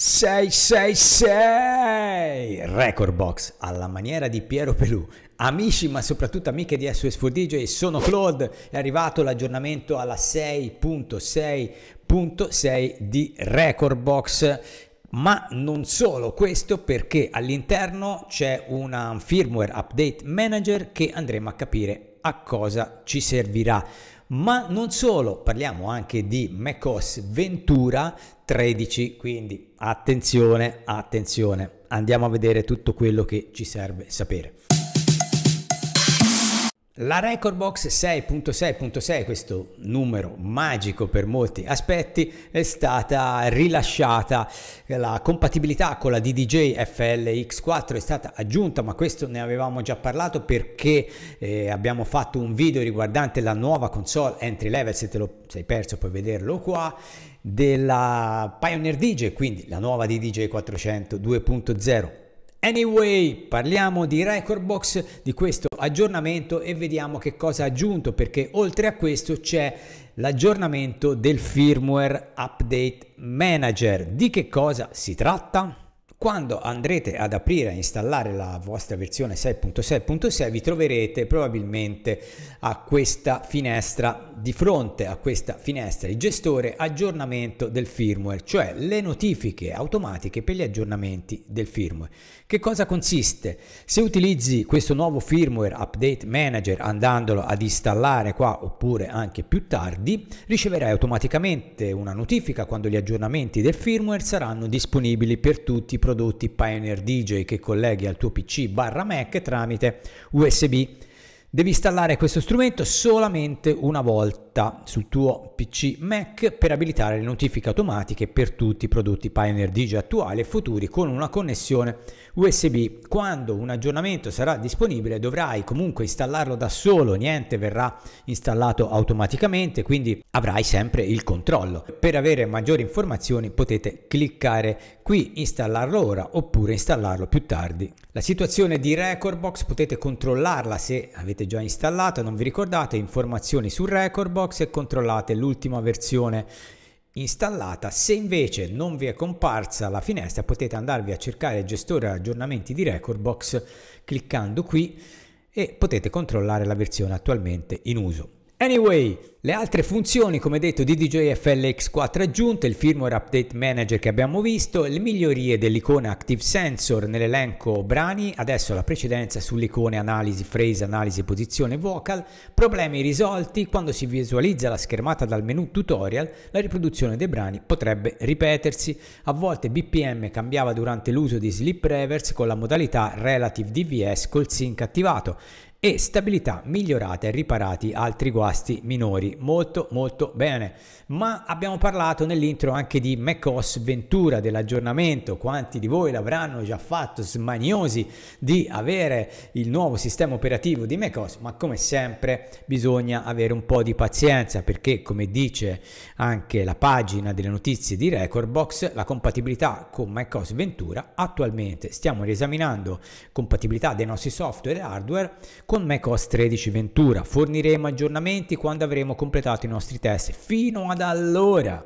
666 Record Box alla maniera di Piero Pelù. Amici, ma soprattutto amiche di SOS4 DJ, sono Claude. È arrivato l'aggiornamento alla 6.6.6 di Record Box. Ma non solo questo, perché all'interno c'è una firmware update manager che andremo a capire a cosa ci servirà. Ma non solo, parliamo anche di macOS Ventura 13, quindi attenzione, attenzione, andiamo a vedere tutto quello che ci serve sapere. La Record Box 6.6.6, questo numero magico per molti aspetti, è stata rilasciata. La compatibilità con la DDJ FLX4 è stata aggiunta, ma questo ne avevamo già parlato perché eh, abbiamo fatto un video riguardante la nuova console entry level, se te lo sei perso puoi vederlo qua della Pioneer DJ, quindi la nuova di DJ 400 2.0. Anyway, parliamo di Record Box di questo aggiornamento e vediamo che cosa ha aggiunto perché oltre a questo c'è l'aggiornamento del firmware Update Manager. Di che cosa si tratta? Quando andrete ad aprire e installare la vostra versione 6.6.6 vi troverete probabilmente a questa finestra di fronte a questa finestra il gestore aggiornamento del firmware, cioè le notifiche automatiche per gli aggiornamenti del firmware. Che cosa consiste? Se utilizzi questo nuovo firmware Update Manager andandolo ad installare qua oppure anche più tardi, riceverai automaticamente una notifica quando gli aggiornamenti del firmware saranno disponibili per tutti i prodotti Pioneer DJ che colleghi al tuo PC barra Mac tramite USB. Devi installare questo strumento solamente una volta sul tuo PC Mac per abilitare le notifiche automatiche per tutti i prodotti Pioneer DJ attuali e futuri con una connessione USB. Quando un aggiornamento sarà disponibile dovrai comunque installarlo da solo, niente verrà installato automaticamente, quindi avrai sempre il controllo. Per avere maggiori informazioni potete cliccare qui installarlo ora oppure installarlo più tardi. La situazione di Recordbox potete controllarla se avete già installato, non vi ricordate, informazioni su Recordbox e controllate l'ultima versione installata. Se invece non vi è comparsa la finestra potete andarvi a cercare gestore aggiornamenti di Recordbox cliccando qui e potete controllare la versione attualmente in uso. Anyway, le altre funzioni, come detto, di DJI FLX4 aggiunte, il firmware update manager che abbiamo visto, le migliorie dell'icona Active Sensor nell'elenco brani, adesso la precedenza sulle analisi, phrase, analisi, posizione, vocal, problemi risolti, quando si visualizza la schermata dal menu tutorial, la riproduzione dei brani potrebbe ripetersi, a volte BPM cambiava durante l'uso di Sleep Reverse con la modalità Relative DVS col sync attivato, e stabilità migliorata e riparati altri guasti minori molto molto bene ma abbiamo parlato nell'intro anche di macOS Ventura dell'aggiornamento quanti di voi l'avranno già fatto smaniosi di avere il nuovo sistema operativo di macOS ma come sempre bisogna avere un po' di pazienza perché come dice anche la pagina delle notizie di Recordbox la compatibilità con macOS Ventura attualmente stiamo riesaminando compatibilità dei nostri software e hardware con macOS 13 Ventura. Forniremo aggiornamenti quando avremo completato i nostri test. Fino ad allora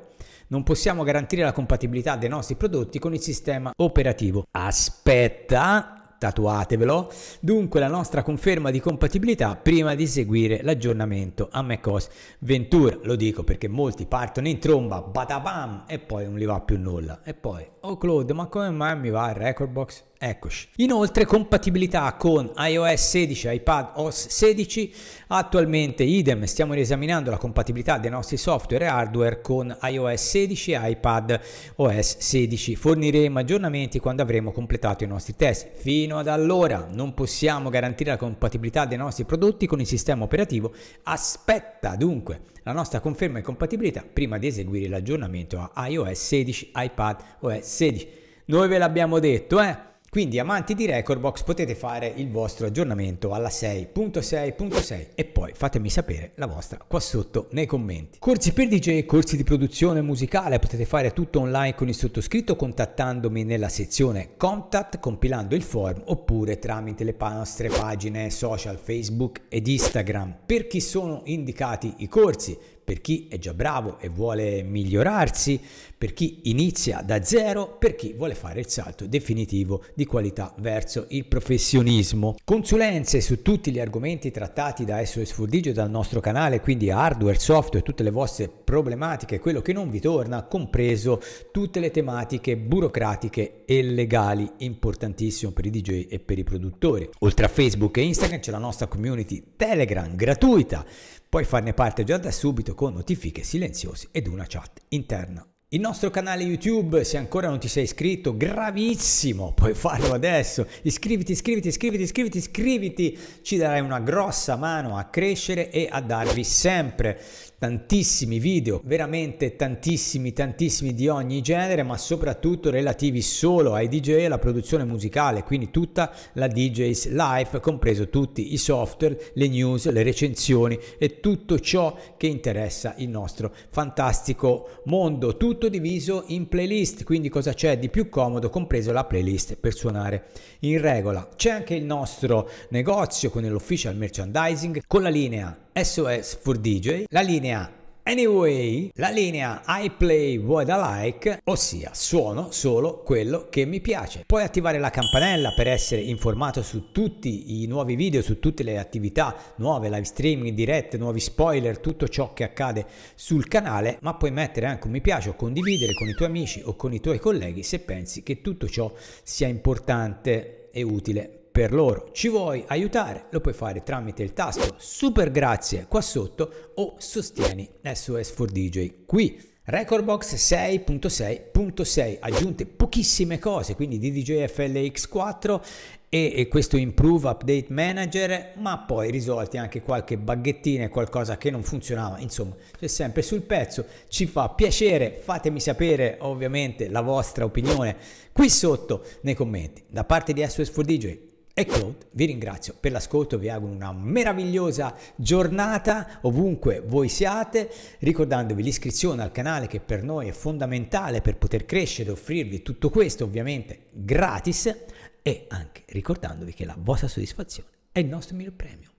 non possiamo garantire la compatibilità dei nostri prodotti con il sistema operativo. Aspetta, tatuatevelo. Dunque la nostra conferma di compatibilità prima di seguire l'aggiornamento a macOS Ventura. Lo dico perché molti partono in tromba, badabam, e poi non li va più nulla. E poi, oh Claude, ma come mai mi va il record box? Eccoci. Inoltre compatibilità con iOS 16 e iPadOS 16. Attualmente idem, stiamo riesaminando la compatibilità dei nostri software e hardware con iOS 16 e iPadOS 16. Forniremo aggiornamenti quando avremo completato i nostri test. Fino fino ad allora non possiamo garantire la compatibilità dei nostri prodotti con il sistema operativo, aspetta dunque la nostra conferma e compatibilità prima di eseguire l'aggiornamento a iOS 16, iPad OS 16. Noi ve l'abbiamo detto, eh? Quindi amanti di Recordbox potete fare il vostro aggiornamento alla 6.6.6 e poi fatemi sapere la vostra qua sotto nei commenti. Corsi per DJ, corsi di produzione musicale, potete fare tutto online con il sottoscritto contattandomi nella sezione contact compilando il form oppure tramite le nostre pagine social Facebook ed Instagram. Per chi sono indicati i corsi? per chi è già bravo e vuole migliorarsi, per chi inizia da zero, per chi vuole fare il salto definitivo di qualità verso il professionismo. Consulenze su tutti gli argomenti trattati da SOS Full Digio dal nostro canale, quindi hardware, software, tutte le vostre problematiche, quello che non vi torna, compreso tutte le tematiche burocratiche e legali, importantissimo per i DJ e per i produttori. Oltre a Facebook e Instagram c'è la nostra community Telegram gratuita, puoi farne parte già da subito audio con notifiche silenziose ed una chat interna. Il nostro canale YouTube, se ancora non ti sei iscritto, gravissimo, puoi farlo adesso. Iscriviti, iscriviti, iscriviti, iscriviti, iscriviti. Ci darai una grossa mano a crescere e a darvi sempre tantissimi video, veramente tantissimi, tantissimi di ogni genere, ma soprattutto relativi solo ai DJ e alla produzione musicale, quindi tutta la DJ's life, compreso tutti i software, le news, le recensioni e tutto ciò che interessa il nostro fantastico mondo, tutto diviso in playlist, quindi cosa c'è di più comodo, compreso la playlist per suonare in regola. C'è anche il nostro negozio con l'official merchandising, con la linea SOS for DJ, la linea Anyway, la linea I play what I like, ossia suono solo quello che mi piace. Puoi attivare la campanella per essere informato su tutti i nuovi video, su tutte le attività nuove, live streaming, dirette, nuovi spoiler, tutto ciò che accade sul canale, ma puoi mettere anche un mi piace o condividere con i tuoi amici o con i tuoi colleghi se pensi che tutto ciò sia importante e utile per loro. Ci vuoi aiutare? Lo puoi fare tramite il tasto super grazie qua sotto o sostieni SOS4DJ qui. Recordbox 6.6.6 aggiunte pochissime cose, quindi DDJ FLX4 e, questo Improve Update Manager, ma poi risolti anche qualche baghettina e qualcosa che non funzionava, insomma, c'è sempre sul pezzo, ci fa piacere, fatemi sapere ovviamente la vostra opinione qui sotto nei commenti. Da parte di SOS4DJ e Claude vi ringrazio per l'ascolto, vi auguro una meravigliosa giornata ovunque voi siate, ricordandovi l'iscrizione al canale che per noi è fondamentale per poter crescere e offrirvi tutto questo ovviamente gratis e anche ricordandovi che la vostra soddisfazione è il nostro miglior premio.